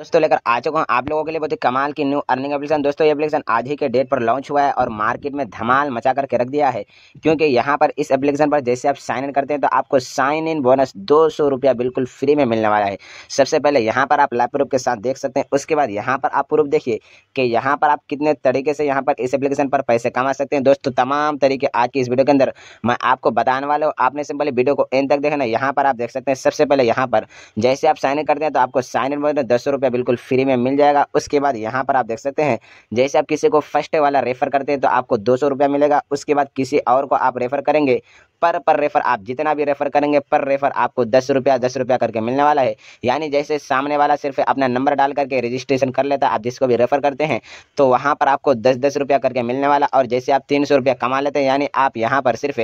दोस्तों लेकर आ चुका हूँ आप लोगों के लिए बहुत ही कमाल की न्यू अर्निंग एप्लीकेशन दोस्तों ये एप्लीकेशन आज ही के डेट पर लॉन्च हुआ है और मार्केट में धमाल मचा करके रख दिया है क्योंकि यहाँ पर इस एप्लीकेशन पर जैसे आप साइन इन करते हैं तो आपको साइन इन बोनस दो सौ रुपया बिल्कुल फ्री में मिलने वाला है सबसे पहले यहाँ पर आप लाइव प्रूफ के साथ देख सकते हैं उसके बाद यहाँ पर आप प्रूफ देखिए कि यहाँ पर आप कितने तरीके से यहाँ पर इस एप्लीकेशन पर पैसे कमा सकते हैं दोस्तों तमाम तरीके आज की इस वीडियो के अंदर मैं आपको बताने वाला हूँ आपने सिंपल वीडियो को एंड तक देखना यहाँ पर आप देख सकते हैं सबसे पहले यहाँ पर जैसे आप साइन इन करते हैं तो आपको साइन इन बोनस दस रुपया बिल्कुल फ्री में मिल जाएगा उसके बाद यहाँ पर आप देख सकते हैं जैसे आप किसी को फर्स्ट वाला रेफर करते हैं तो आपको दो मिलेगा उसके बाद किसी और को आप रेफर करेंगे पर पर रेफर आप जितना भी रेफर करेंगे पर रेफर आपको दस रुपया दस रुपया करके मिलने वाला है यानी जैसे सामने वाला सिर्फ अपना नंबर डाल करके रजिस्ट्रेशन कर लेता है आप जिसको भी रेफर करते हैं तो वहाँ पर आपको दस दस रुपया करके मिलने वाला और जैसे आप तीन सौ रुपया कमा लेते हैं यानी आप यहाँ पर सिर्फ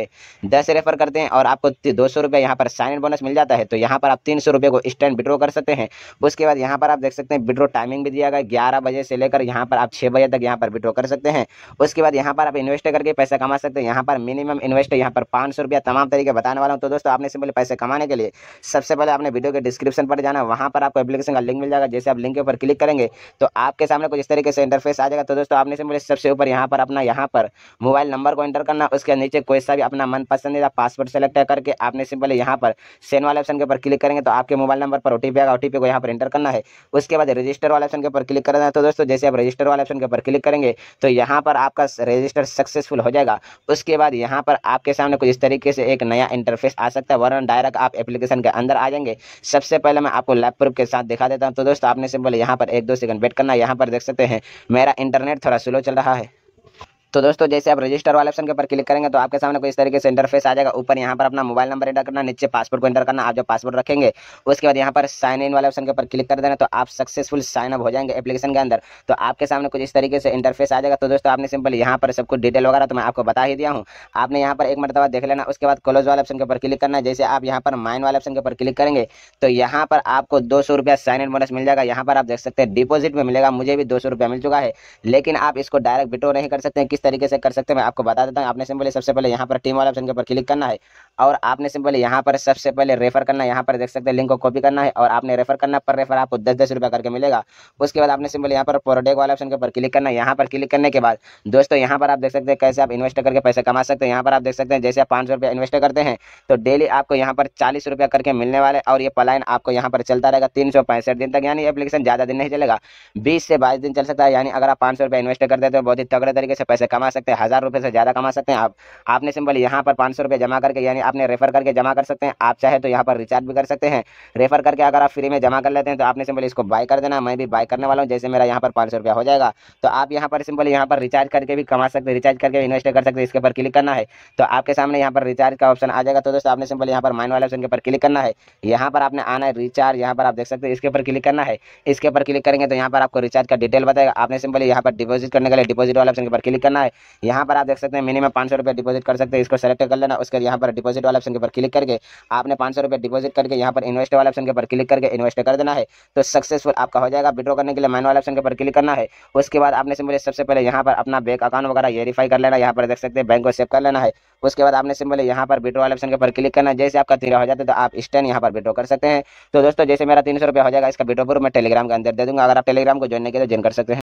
दस रेफर करते हैं और आपको दो सौ रुपया यहाँ पर साइन इन बोनस मिल जाता है तो यहाँ पर आप तीन सौ रुपये को स्टैंड विड्रॉ कर सकते हैं उसके बाद यहाँ पर आप देख सकते हैं विड्रो टाइमिंग भी दिया गया ग्यारह बजे से लेकर यहाँ पर आप छः बजे तक यहाँ पर विड्रॉ कर सकते हैं उसके बाद यहाँ पर आप इन्वेस्ट करके पैसा कमा सकते हैं यहाँ पर मिनिमम इन्वेस्ट यहाँ पर पाँच रुपया तमाम तरीके बताने वाला हूँ तो दोस्तों आपने सिंपली पैसे कमाने के लिए सबसे पहले आपने वीडियो के डिस्क्रिप्शन पर जाना वहाँ पर आपको एप्लीकेशन का लिंक मिल जाएगा जैसे आप लिंक के ऊपर क्लिक करेंगे तो आपके सामने कुछ इस तरीके से इंटरफेस आ जाएगा तो दोस्तों आपने सिंपली सबसे ऊपर यहाँ पर अपना यहाँ पर मोबाइल नंबर को एंटर करना उसके नीचे कोई सा भी अपना मन पसंदीदा पासवर्ड सेलेक्ट करके आपने सिंपली यहाँ पर सेन वाले ऑप्शन के ऊपर क्लिक करेंगे तो आपके मोबाइल नंबर पर ओटीपी आएगा ओटीपी को यहाँ पर एंटर करना है उसके बाद रजिस्टर वाले ऑप्शन के ऊपर क्लिक करना है तो दोस्तों जैसे आप रजिस्टर वाले ऑप्शन के ऊपर क्लिक करेंगे तो यहाँ पर आपका रजिस्टर सक्सेसफुल हो जाएगा उसके बाद यहाँ पर आपके सामने कुछ इस तरीके तरीके से एक नया इंटरफेस आ सकता है वरना डायरेक्ट आप एप्लीकेशन के अंदर आ जाएंगे सबसे पहले मैं आपको लैपटॉप के साथ दिखा देता हूँ तो दोस्तों आपने सिंपल यहाँ पर एक दो सेकंड वेट करना यहाँ पर देख सकते हैं मेरा इंटरनेट थोड़ा स्लो चल रहा है तो दोस्तों जैसे आप रजिस्टर वाले ऑप्शन के ऊपर क्लिक करेंगे तो आपके सामने कोई इस तरीके से इंटरफेस आ जाएगा ऊपर यहाँ पर अपना मोबाइल नंबर एंटर करना नीचे पासपोर्ट को एंटर करना आप जो पासपोर्ट रखेंगे उसके बाद यहाँ पर साइन इन वाले ऑप्शन के ऊपर क्लिक कर देना तो आप सक्सेसफुल साइन अप हो जाएंगे एप्लीकेशन के अंदर तो आपके सामने कुछ इस तरीके से इंटरफेस आ जाएगा तो दोस्तों आपने सिंपल यहाँ पर सब कुछ डिटेल वगैरह तो मैं आपको बता ही दिया हूँ आपने यहाँ पर एक मरतबा देख लेना उसके बाद क्लोज वाले ऑप्शन के ऊपर क्लिक करना जैसे आप यहाँ पर माइन वाले ऑप्शन के ऊपर क्लिक करेंगे तो यहाँ पर आपको दो सौ रुपया साइन इन बोनस मिल जाएगा यहाँ पर आप देख सकते हैं डिपोजिट में मिलेगा मुझे भी दो सौ रुपया मिल चुका है लेकिन आप इसको डायरेक्ट विड्रो नहीं कर सकते किस तरीके से कर सकते हैं मैं आपको बता देता हूँ आपने सिंपली सबसे पहले यहाँ पर टीम वाले ऑप्शन के ऊपर क्लिक करना है और आपने सिंपल यहाँ पर सबसे पहले रेफर करना यहाँ पर देख सकते हैं लिंक को कॉपी करना है और आपने रेफर करना पर रेफर आपको दस दस रुपया करके मिलेगा उसके बाद आपने सिंपल यहाँ पर प्रोडक्ट वाले ऑप्शन के ऊपर क्लिक करना है यहाँ पर क्लिक करने के बाद दोस्तों यहाँ पर आप देख सकते हैं कैसे आप इन्वेस्ट करके पैसे कमा सकते हैं यहाँ पर आप देख सकते हैं जैसे आप पाँच इन्वेस्ट करते हैं तो डेली आपको यहाँ पर चालीस रुपया करके मिलने वाले और ये पलायन आपको यहाँ पर चलता रहेगा तीन दिन तक यानी एप्लीकेशन ज़्यादा दिन नहीं चलेगा बीस से बाईस दिन चल सकता है यानी अगर आप पाँच इन्वेस्ट करते हैं तो बहुत ही तगड़े तरीके से पैसे कमा सकते हैं हज़ार रुपये से ज़्यादा कमा सकते हैं आप आपने सिंपल यहाँ पर पाँच सौ जमा करके यानी आपने रेफर करके जमा कर सकते हैं आप चाहे तो यहाँ पर रिचार्ज भी कर सकते हैं रेफर करके अगर आप फ्री में जमा कर लेते हैं तो आपने सिंपल इसको बाय कर देना मैं भी बाय करने वाला हूँ जैसे मेरा यहाँ पर पाँच हो जाएगा तो आप यहाँ पर सिंपल यहाँ पर रिचार्ज करके भी कमा सकते हैं रिचार्ज करके इन्वेस्ट कर सकते हैं इसके ऊपर क्लिक करना है तो आपके सामने यहाँ पर रिचार्ज का ऑप्शन आ जाएगा तो दोस्तों आपने सिंपल यहाँ पर माइन वाले ऑप्शन के ऊपर क्लिक करना है यहाँ पर आपने आना है रिचार्ज यहाँ पर आप देख सकते हैं इसके ऊपर क्लिक करना है इसके ऊपर क्लिक करेंगे तो यहाँ पर आपको रिचार्ज का डिटेल बताएगा आपने सिंपल यहाँ पर डिपोजिट करने के लिए डिपोजिट वाले ऑप्शन के ऊपर क्लिक करना है यहाँ पर आप देख सकते हैं मिनिमम पाँच सौ डिपॉजिट कर सकते हैं इसको सेलेक्ट कर लेना उसके यहाँ पर डिपोजिट डिपॉजिट वाले ऑप्शन के ऊपर क्लिक करके आपने पाँच सौ रुपये डिपॉजिट करके यहाँ पर इन्वेस्ट वाले ऑप्शन के ऊपर क्लिक करके इन्वेस्ट कर देना है तो सक्सेसफुल आपका हो जाएगा विड्रॉ करने के लिए मैनुअल ऑप्शन के ऊपर क्लिक करना है उसके बाद आपने सिंपली सबसे पहले यहाँ पर अपना बैंक अकाउंट वगैरह वेरीफाई कर लेना यहाँ पर देख सकते हैं बैंक को सेव कर लेना है उसके बाद आपने सिंपली यहाँ पर विड्रॉ वाले ऑप्शन के ऊपर क्लिक करना है जैसे आपका तीरा हो जाता है तो आप स्टैंड यहाँ पर विड्रॉ कर सकते हैं तो दोस्तों जैसे मेरा तीन सौ रुपये हो जाएगा इसका विड्रॉ प्रूफ मैं टेलीग्राम के अंदर दे दूंगा अगर आप टेलीग्राम को ज्वाइन नहीं किया तो ज्वाइन कर सकते हैं